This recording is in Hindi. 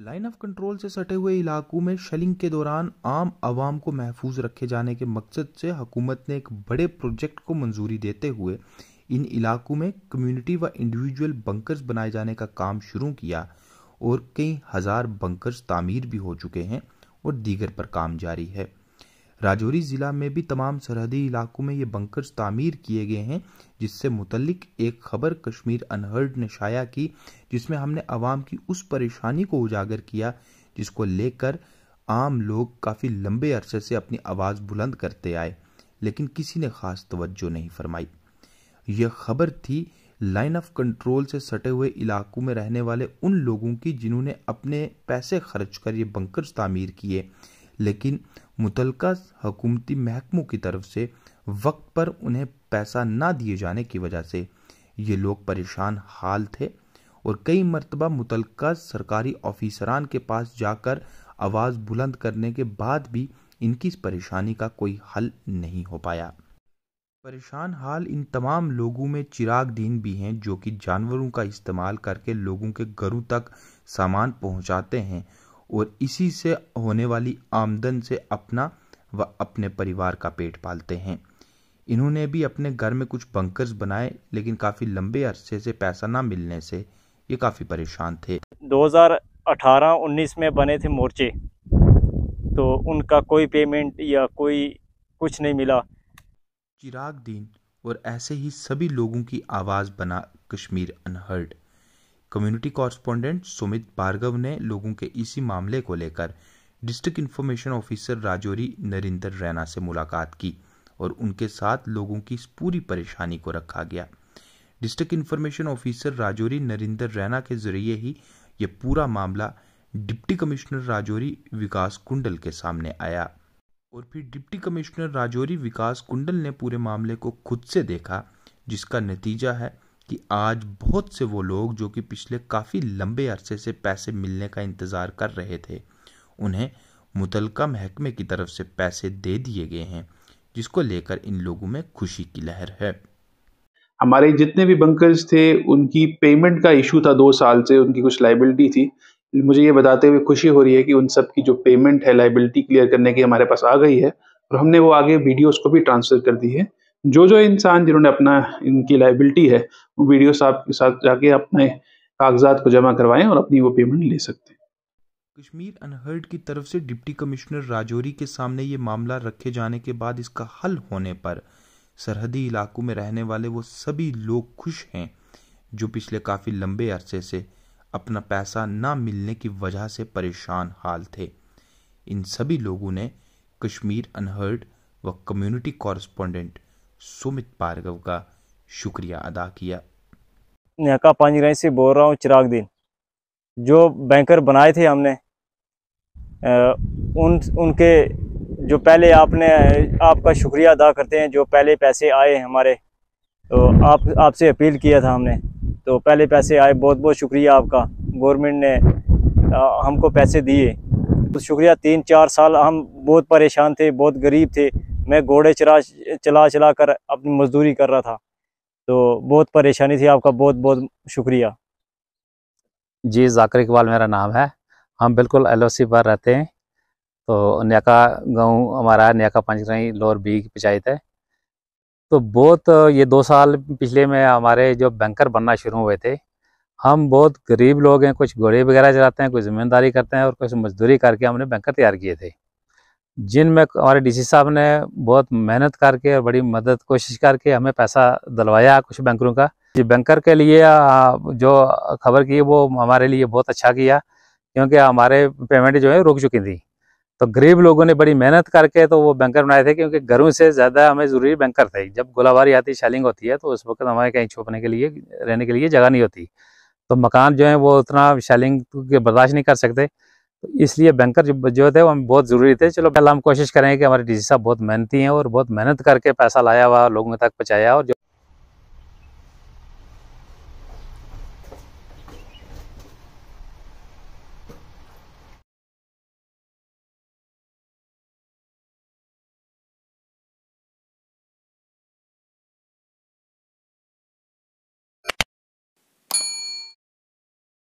लाइन ऑफ कंट्रोल से सटे हुए इलाकों में शेलिंग के दौरान आम आवाम को महफूज रखे जाने के मकसद से हुकूमत ने एक बड़े प्रोजेक्ट को मंजूरी देते हुए इन इलाकों में कम्युनिटी व इंडिविजुअल बंकर्स बनाए जाने का काम शुरू किया और कई हज़ार बंकर्स तामीर भी हो चुके हैं और दीगर पर काम जारी है राजौरी ज़िला में भी तमाम सरहदी इलाकों में ये बंकर्स तामीर किए गए हैं जिससे मुतलिक एक खबर कश्मीर अनहर्ड ने शाया की जिसमें हमने आवाम की उस परेशानी को उजागर किया जिसको लेकर आम लोग काफ़ी लंबे अरसे से अपनी आवाज़ बुलंद करते आए लेकिन किसी ने खास तवज्जो नहीं फरमाई यह खबर थी लाइन ऑफ कंट्रोल से सटे हुए इलाकों में रहने वाले उन लोगों की जिन्होंने अपने पैसे खर्च कर ये बंकर्स तामीर किए लेकिन मुतलका हकूमती महकमों की तरफ से वक्त पर उन्हें पैसा ना दिए जाने की वजह से ये लोग परेशान हाल थे और कई मरतबा मुतलका सरकारी ऑफिसरान के पास जाकर आवाज़ बुलंद करने के बाद भी इनकी इस परेशानी का कोई हल नहीं हो पाया परेशान हाल इन तमाम लोगों में चिराग दीन भी हैं जो कि जानवरों का इस्तेमाल करके लोगों के घरों तक सामान पहुंचाते हैं और इसी से होने वाली आमदन से अपना व अपने परिवार का पेट पालते हैं इन्होंने भी अपने घर में कुछ बंकर्स बनाए लेकिन काफ़ी लंबे अरसे से पैसा ना मिलने से ये काफ़ी परेशान थे 2018-19 में बने थे मोर्चे तो उनका कोई पेमेंट या कोई कुछ नहीं मिला चिराग दीन और ऐसे ही सभी लोगों की आवाज़ बना Kashmir unheard community correspondent Sumit Bhargav ने लोगों के इसी मामले को लेकर district information officer Rajouri Narinder Raina से मुलाकात की और उनके साथ लोगों की इस पूरी परेशानी को रखा गया district information officer Rajouri Narinder Raina के जरिए ही यह पूरा मामला डिप्टी कमिश्नर राजौरी विकास कुंडल के सामने आया और फिर डिप्टी कमिश्नर राजौरी विकास कुंडल ने पूरे मामले को खुद से देखा जिसका नतीजा है कि आज बहुत से वो लोग जो कि पिछले काफ़ी लंबे अरसे से पैसे मिलने का इंतज़ार कर रहे थे उन्हें मुतलका महकमे की तरफ से पैसे दे दिए गए हैं जिसको लेकर इन लोगों में खुशी की लहर है हमारे जितने भी बंकर्स थे उनकी पेमेंट का इशू था दो साल से उनकी कुछ लाइबिलिटी थी मुझे ये बताते हुए खुशी हो रही है कि उन सब की जो पेमेंट है लाइबिलिटी क्लियर करने की हमारे पास आ गई है और हमने वो आगे वीडियोस को भी ट्रांसफ़र कर दी है जो जो इंसान जिन्होंने अपना इनकी लाइबिलिटी है वो वीडियो साहब के साथ जाके अपने कागजात को जमा करवाएं और अपनी वो पेमेंट ले सकते हैं कश्मीर अनहर्ड की तरफ से डिप्टी कमिश्नर राजौरी के सामने ये मामला रखे जाने के बाद इसका हल होने पर सरहदी इलाकों में रहने वाले वो सभी लोग खुश हैं जो पिछले काफ़ी लंबे अरसे से अपना पैसा ना मिलने की वजह से परेशान हाल थे इन सभी लोगों ने कश्मीर अनहर्ड व कम्युनिटी कॉरस्पॉन्डेंट सुमित भार्गव का शुक्रिया अदा किया पानी पांजराई से बोल रहा हूँ चिराग दिन जो बैंकर बनाए थे हमने उन उनके जो पहले आपने आपका शुक्रिया अदा करते हैं जो पहले पैसे आए हमारे तो आप आपसे अपील किया था हमने तो पहले पैसे आए बहुत बहुत शुक्रिया आपका गवर्नमेंट ने हमको पैसे दिए तो शुक्रिया तीन चार साल हम बहुत परेशान थे बहुत गरीब थे मैं घोड़े चला चला चला कर अपनी मजदूरी कर रहा था तो बहुत परेशानी थी आपका बहुत बहुत शुक्रिया जी जाकर इकबाल मेरा नाम है हम बिल्कुल एल पर रहते हैं तो न्याका गांव हमारा है न्याका पंचराई लोअर बी की पंचायत है तो बहुत ये दो साल पिछले में हमारे जो बैंकर बनना शुरू हुए थे हम बहुत गरीब लोग हैं कुछ घोड़े वगैरह चलाते हैं कुछ ज़मींदारी करते हैं और कुछ मजदूरी करके हमने बैंकर तैयार किए थे जिनमें हमारे डीसी साहब ने बहुत मेहनत करके और बड़ी मदद कोशिश करके हमें पैसा दिलवाया कुछ बैंकरों का जी बैंकर के लिए जो खबर की वो हमारे लिए बहुत अच्छा किया क्योंकि हमारे पेमेंट जो है रुक चुकी थी तो गरीब लोगों ने बड़ी मेहनत करके तो वो बैंकर बनाए थे क्योंकि घरों से ज़्यादा हमें ज़रूरी बैंकर थे जब गोलाबारी आती शैलिंग होती है तो उस वक्त हमारे कहीं छुपने के लिए रहने के लिए जगह नहीं होती तो मकान जो है वो उतना शैलिंग बर्दाश्त नहीं कर सकते तो इसलिए बैंकर जो, जो थे वो हम बहुत ज़रूरी थे चलो पहले हम कोशिश करें कि हमारे डी साहब बहुत मेहनती हैं और बहुत मेहनत करके पैसा लाया हुआ लोगों तक पहुँचाया और